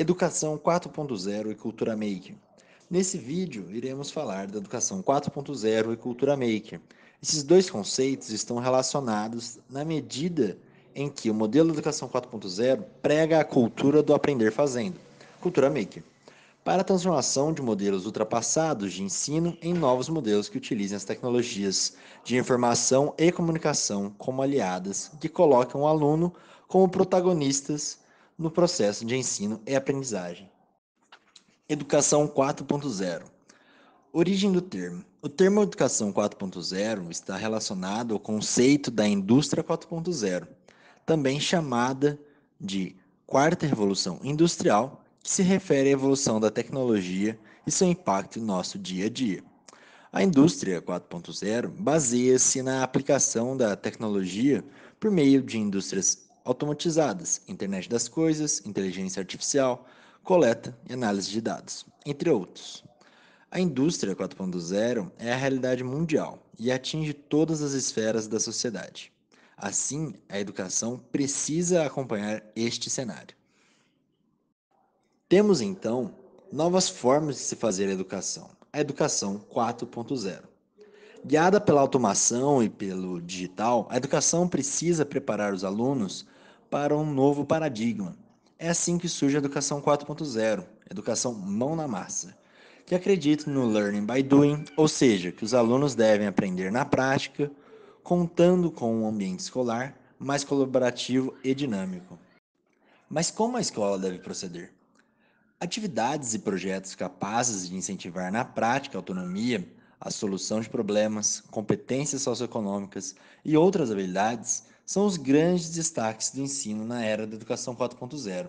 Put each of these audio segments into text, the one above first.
Educação 4.0 e Cultura Maker. Nesse vídeo, iremos falar da Educação 4.0 e Cultura Maker. Esses dois conceitos estão relacionados na medida em que o modelo Educação 4.0 prega a cultura do aprender fazendo, cultura maker, para a transformação de modelos ultrapassados de ensino em novos modelos que utilizem as tecnologias de informação e comunicação como aliadas que colocam o aluno como protagonistas no processo de ensino e aprendizagem. Educação 4.0 Origem do termo. O termo Educação 4.0 está relacionado ao conceito da Indústria 4.0, também chamada de Quarta Revolução Industrial, que se refere à evolução da tecnologia e seu impacto no nosso dia a dia. A indústria 4.0 baseia-se na aplicação da tecnologia por meio de indústrias automatizadas, internet das coisas, inteligência artificial, coleta e análise de dados, entre outros. A indústria 4.0 é a realidade mundial e atinge todas as esferas da sociedade. Assim, a educação precisa acompanhar este cenário. Temos então novas formas de se fazer a educação, a educação 4.0. Guiada pela automação e pelo digital, a educação precisa preparar os alunos para um novo paradigma. É assim que surge a Educação 4.0, Educação Mão na Massa, que acredita no Learning by Doing, ou seja, que os alunos devem aprender na prática, contando com um ambiente escolar mais colaborativo e dinâmico. Mas como a escola deve proceder? Atividades e projetos capazes de incentivar na prática a autonomia, a solução de problemas, competências socioeconômicas e outras habilidades são os grandes destaques do ensino na era da Educação 4.0.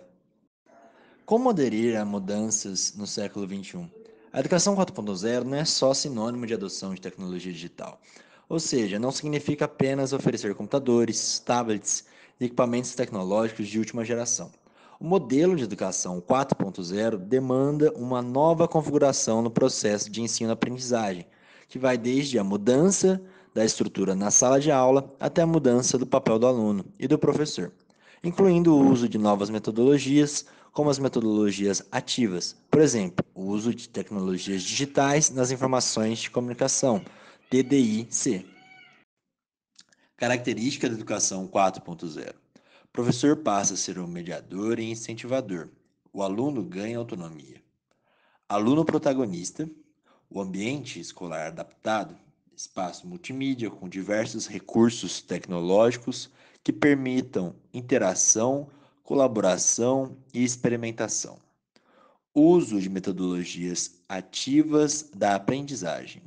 Como aderir a mudanças no século XXI? A Educação 4.0 não é só sinônimo de adoção de tecnologia digital, ou seja, não significa apenas oferecer computadores, tablets e equipamentos tecnológicos de última geração. O modelo de educação 4.0 demanda uma nova configuração no processo de ensino-aprendizagem, que vai desde a mudança da estrutura na sala de aula até a mudança do papel do aluno e do professor, incluindo o uso de novas metodologias, como as metodologias ativas, por exemplo, o uso de tecnologias digitais nas informações de comunicação, TDIC. Característica da educação 4.0. O professor passa a ser um mediador e incentivador. O aluno ganha autonomia. Aluno protagonista, o ambiente escolar adaptado, espaço multimídia com diversos recursos tecnológicos que permitam interação, colaboração e experimentação. Uso de metodologias ativas da aprendizagem.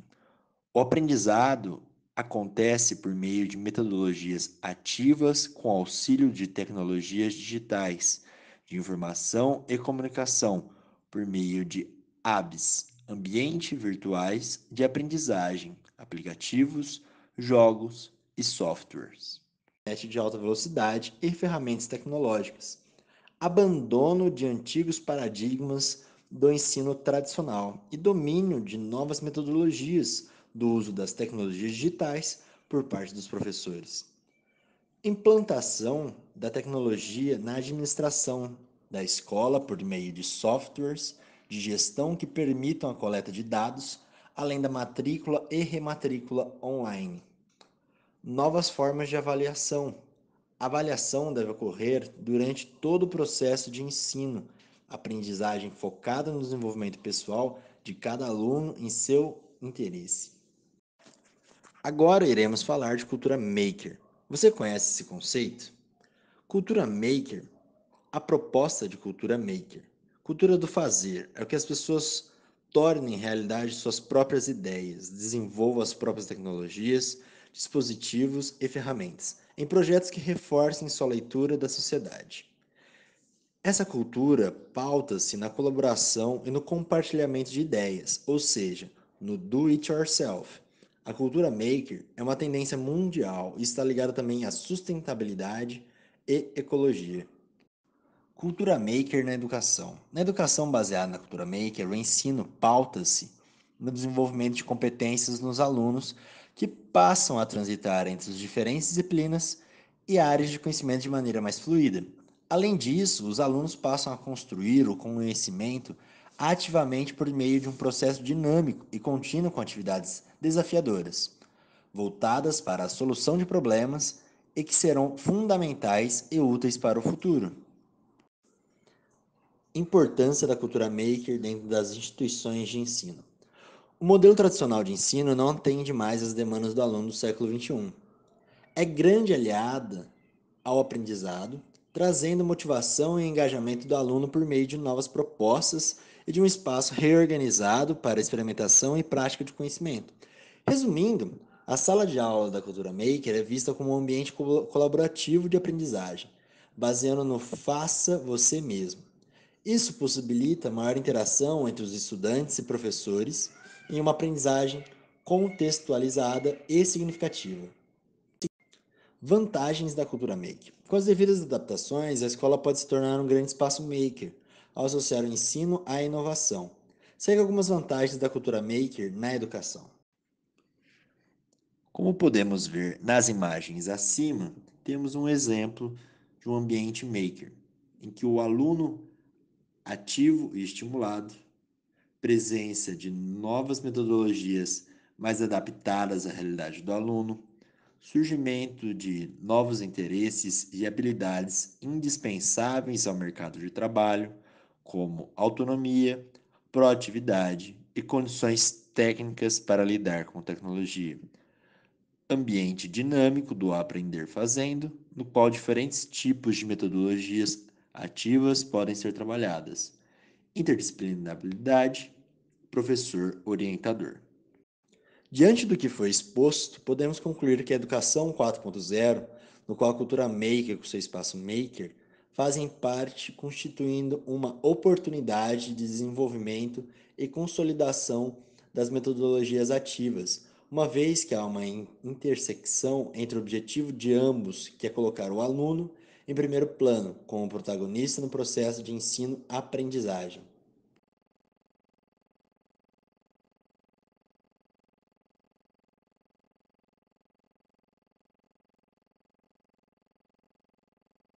O aprendizado acontece por meio de metodologias ativas com auxílio de tecnologias digitais, de informação e comunicação, por meio de ABS, ambientes virtuais de aprendizagem, aplicativos, jogos e softwares. Internet de alta velocidade e ferramentas tecnológicas. Abandono de antigos paradigmas do ensino tradicional e domínio de novas metodologias do uso das tecnologias digitais por parte dos professores. Implantação da tecnologia na administração da escola por meio de softwares de gestão que permitam a coleta de dados além da matrícula e rematrícula online. Novas formas de avaliação. A avaliação deve ocorrer durante todo o processo de ensino, aprendizagem focada no desenvolvimento pessoal de cada aluno em seu interesse. Agora iremos falar de cultura maker. Você conhece esse conceito? Cultura maker, a proposta de cultura maker. Cultura do fazer é o que as pessoas tornem realidade suas próprias ideias, desenvolva as próprias tecnologias, dispositivos e ferramentas, em projetos que reforcem sua leitura da sociedade. Essa cultura pauta-se na colaboração e no compartilhamento de ideias, ou seja, no do it yourself. A cultura maker é uma tendência mundial e está ligada também à sustentabilidade e ecologia. Cultura maker na educação. Na educação baseada na cultura maker, o ensino pauta-se no desenvolvimento de competências nos alunos que passam a transitar entre as diferentes disciplinas e áreas de conhecimento de maneira mais fluida. Além disso, os alunos passam a construir o conhecimento ativamente por meio de um processo dinâmico e contínuo com atividades desafiadoras, voltadas para a solução de problemas e que serão fundamentais e úteis para o futuro. Importância da cultura maker dentro das instituições de ensino. O modelo tradicional de ensino não atende mais às demandas do aluno do século XXI. É grande aliada ao aprendizado, trazendo motivação e engajamento do aluno por meio de novas propostas e de um espaço reorganizado para experimentação e prática de conhecimento. Resumindo, a sala de aula da cultura maker é vista como um ambiente colaborativo de aprendizagem, baseado no faça você mesmo isso possibilita maior interação entre os estudantes e professores em uma aprendizagem contextualizada e significativa. Vantagens da cultura maker. Com as devidas adaptações, a escola pode se tornar um grande espaço maker, ao associar o ensino à inovação. Segue algumas vantagens da cultura maker na educação. Como podemos ver nas imagens acima, temos um exemplo de um ambiente maker, em que o aluno ativo e estimulado, presença de novas metodologias mais adaptadas à realidade do aluno, surgimento de novos interesses e habilidades indispensáveis ao mercado de trabalho, como autonomia, proatividade e condições técnicas para lidar com tecnologia. Ambiente dinâmico do aprender fazendo, no qual diferentes tipos de metodologias ativas podem ser trabalhadas. Interdisciplinabilidade, professor orientador. Diante do que foi exposto, podemos concluir que a educação 4.0, no qual a cultura maker com seu espaço maker, fazem parte constituindo uma oportunidade de desenvolvimento e consolidação das metodologias ativas, uma vez que há uma intersecção entre o objetivo de ambos, que é colocar o aluno em primeiro plano, como protagonista no processo de ensino-aprendizagem.